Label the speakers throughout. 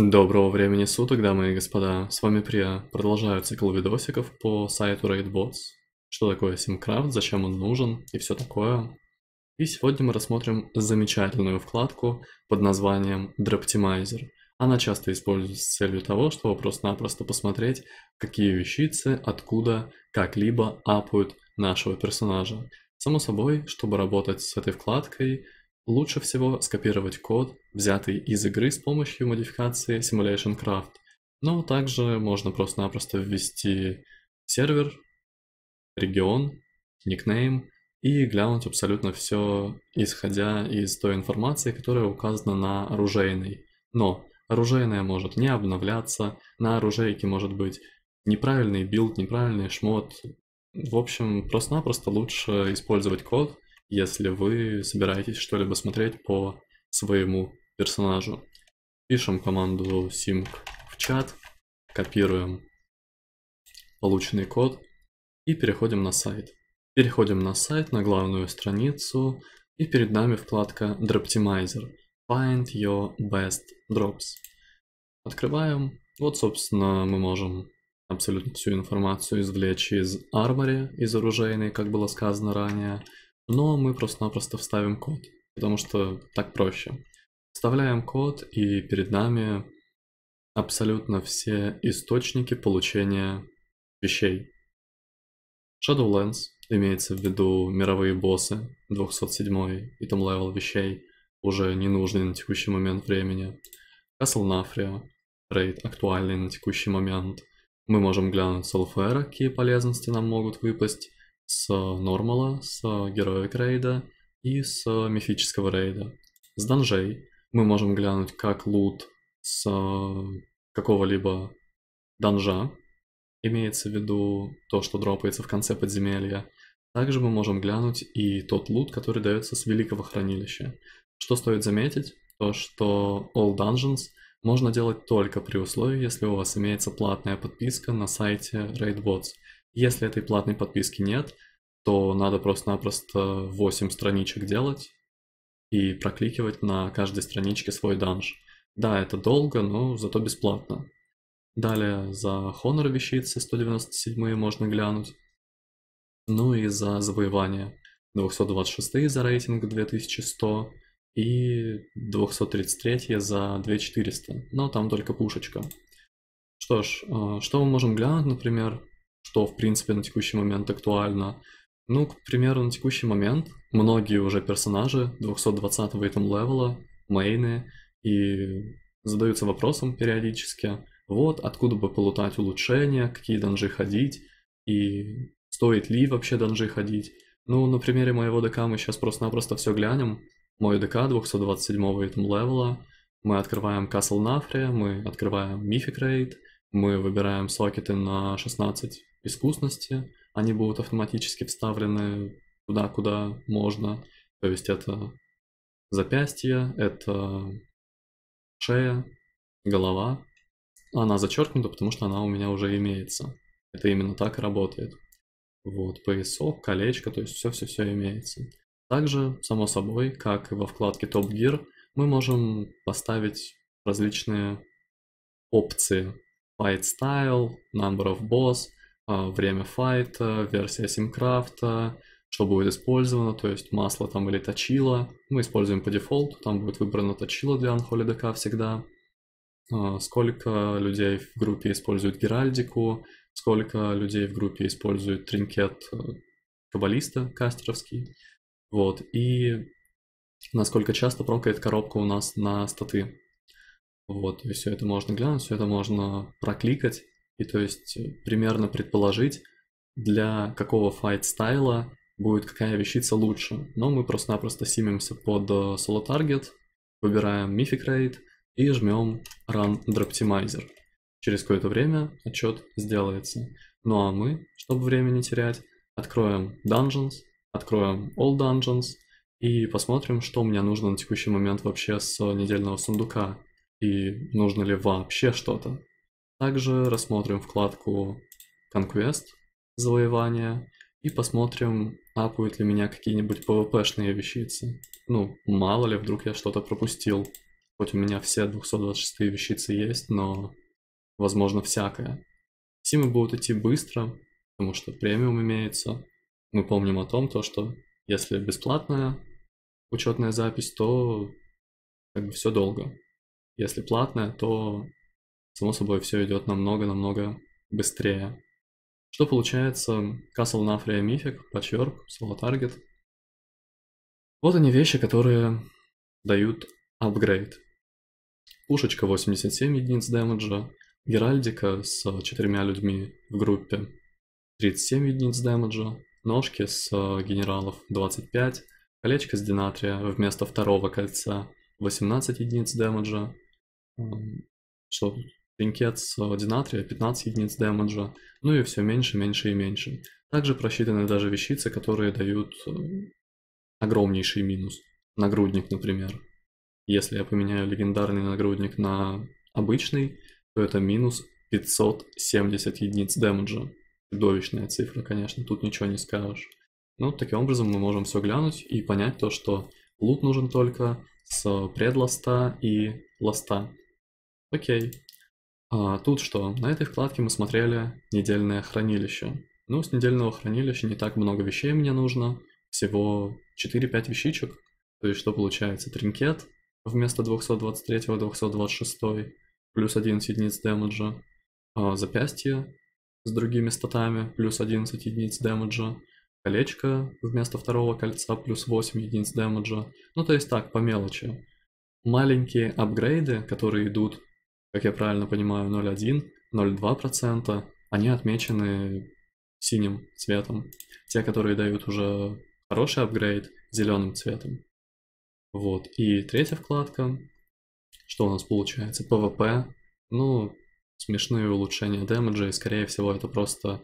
Speaker 1: Доброго времени суток, дамы и господа, с вами Прия. Продолжаю цикл видосиков по сайту RaidBots, что такое SimCraft, зачем он нужен и все такое. И сегодня мы рассмотрим замечательную вкладку под названием Droptimizer. Она часто используется с целью того, чтобы просто-напросто посмотреть, какие вещицы, откуда, как-либо апают нашего персонажа. Само собой, чтобы работать с этой вкладкой – Лучше всего скопировать код, взятый из игры с помощью модификации Simulation Craft. но также можно просто-напросто ввести сервер, регион, никнейм и глянуть абсолютно все, исходя из той информации, которая указана на оружейной. Но оружейная может не обновляться, на оружейке может быть неправильный билд, неправильный шмот. В общем, просто-напросто лучше использовать код, если вы собираетесь что-либо смотреть по своему персонажу. Пишем команду sync в чат, копируем полученный код и переходим на сайт. Переходим на сайт, на главную страницу, и перед нами вкладка Droptimizer. Find your best drops. Открываем. Вот, собственно, мы можем абсолютно всю информацию извлечь из армори, из оружейной, как было сказано ранее но мы просто-напросто вставим код, потому что так проще. Вставляем код, и перед нами абсолютно все источники получения вещей. Shadowlands имеется в виду мировые боссы 207 и там левел вещей, уже не на текущий момент времени. Castle Nafria, рейд актуальный на текущий момент. Мы можем глянуть с какие полезности нам могут выпасть, с нормала, с героев рейда и с мифического рейда. С данжей мы можем глянуть как лут с э, какого-либо данжа, имеется в виду то, что дропается в конце подземелья. Также мы можем глянуть и тот лут, который дается с великого хранилища. Что стоит заметить, то что All Dungeons можно делать только при условии, если у вас имеется платная подписка на сайте RaidBots. Если этой платной подписки нет, то надо просто-напросто 8 страничек делать и прокликивать на каждой страничке свой данж. Да, это долго, но зато бесплатно. Далее за Honor вещицы 197 можно глянуть. Ну и за завоевание. 226 за рейтинг 2100 и 233 за 2400, но там только пушечка. Что ж, э, что мы можем глянуть, например, что в принципе на текущий момент актуально, ну, к примеру, на текущий момент многие уже персонажи 220-го этом левела, мейны, и задаются вопросом периодически, вот, откуда бы полутать улучшения, какие данжи ходить, и стоит ли вообще данжи ходить. Ну, на примере моего ДК мы сейчас просто-напросто все глянем. Мой ДК 227-го этом левела, мы открываем Castle Nafria, мы открываем Mythic Raid, мы выбираем сокеты на 16 искусности, они будут автоматически вставлены туда, куда можно. То есть это запястье, это шея, голова. Она зачеркнута, потому что она у меня уже имеется. Это именно так и работает. Вот, поясок, колечко, то есть все-все-все имеется. Также, само собой, как и во вкладке Top Gear, мы можем поставить различные опции. Fight Style, Number of Boss, а, время файта, версия симкрафта, что будет использовано, то есть масло там или точило. Мы используем по дефолту, там будет выбрано точило для Unholy всегда. А, сколько людей в группе используют Геральдику, сколько людей в группе используют тринкет э, каббалиста кастеровский. Вот, и насколько часто прокает коробка у нас на статы. Вот, и все это можно глянуть, все это можно прокликать. И то есть э, примерно предположить, для какого файт-стайла будет какая вещица лучше. Но мы просто-напросто симимся под э, solo target, выбираем Mythic Rate и жмем Run Droptimizer. Через какое-то время отчет сделается. Ну а мы, чтобы время не терять, откроем Dungeons, откроем All Dungeons и посмотрим, что мне нужно на текущий момент вообще с э, недельного сундука и нужно ли вообще что-то. Также рассмотрим вкладку Conquest, завоевание, и посмотрим, апают ли меня какие-нибудь PvP-шные вещицы. Ну, мало ли, вдруг я что-то пропустил. Хоть у меня все 226 вещицы есть, но возможно всякое. Симы будут идти быстро, потому что премиум имеется. Мы помним о том, то, что если бесплатная учетная запись, то как бы все долго. Если платная, то само собой все идет намного-намного быстрее. Что получается? Castle Nafria Mythic, Patchwork, Solo Target. Вот они вещи, которые дают апгрейд. Пушечка 87 единиц дэмэджа, Геральдика с четырьмя людьми в группе 37 единиц дэмэджа, ножки с э, генералов 25, колечко с динатрия вместо второго кольца 18 единиц дэмэджа, что Линкет с динатрия 15 единиц демеджа, ну и все меньше, меньше и меньше. Также просчитаны даже вещицы, которые дают э, огромнейший минус. Нагрудник, например. Если я поменяю легендарный нагрудник на обычный, то это минус 570 единиц демеджа. Чудовищная цифра, конечно, тут ничего не скажешь. Ну, таким образом мы можем все глянуть и понять то, что лут нужен только с предласта и ласта. Окей. А тут что? На этой вкладке мы смотрели недельное хранилище. Ну, с недельного хранилища не так много вещей мне нужно, всего 4-5 вещичек. То есть что получается? Тринкет вместо 223-226, плюс 11 единиц дэмэджа. А запястье с другими статами, плюс 11 единиц дэмэджа. Колечко вместо второго кольца, плюс 8 единиц дэмэджа. Ну, то есть так, по мелочи. Маленькие апгрейды, которые идут как я правильно понимаю, 0,1, 0,2%, они отмечены синим цветом. Те, которые дают уже хороший апгрейд, зеленым цветом. Вот. И третья вкладка. Что у нас получается? PvP. Ну, смешные улучшения дэмэджа, и скорее всего это просто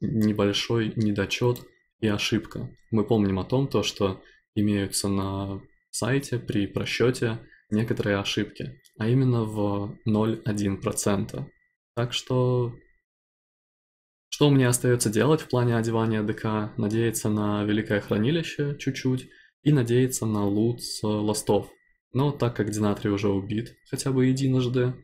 Speaker 1: небольшой недочет и ошибка. Мы помним о том, то, что имеются на сайте при просчете некоторые ошибки, а именно в 0,1%. Так что что мне остается делать в плане одевания ДК? Надеяться на Великое Хранилище чуть-чуть и надеяться на лут с ластов. Но так как Динатрий уже убит хотя бы единожды,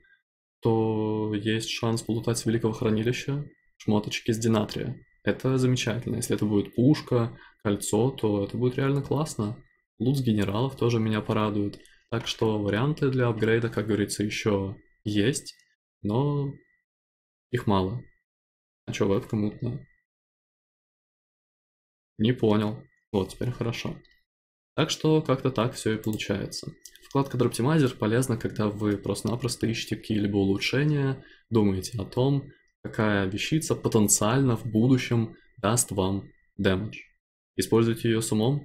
Speaker 1: то есть шанс полутать Великого Хранилища шмоточки с Динатрия. Это замечательно. Если это будет пушка, кольцо, то это будет реально классно. Лут с генералов тоже меня порадует. Так что варианты для апгрейда, как говорится, еще есть, но их мало. А что, вебка мутная? Не понял. Вот, теперь хорошо. Так что как-то так все и получается. Вкладка Droptimizer полезна, когда вы просто-напросто ищете какие-либо улучшения, думаете о том, какая вещица потенциально в будущем даст вам damage. Используйте ее с умом,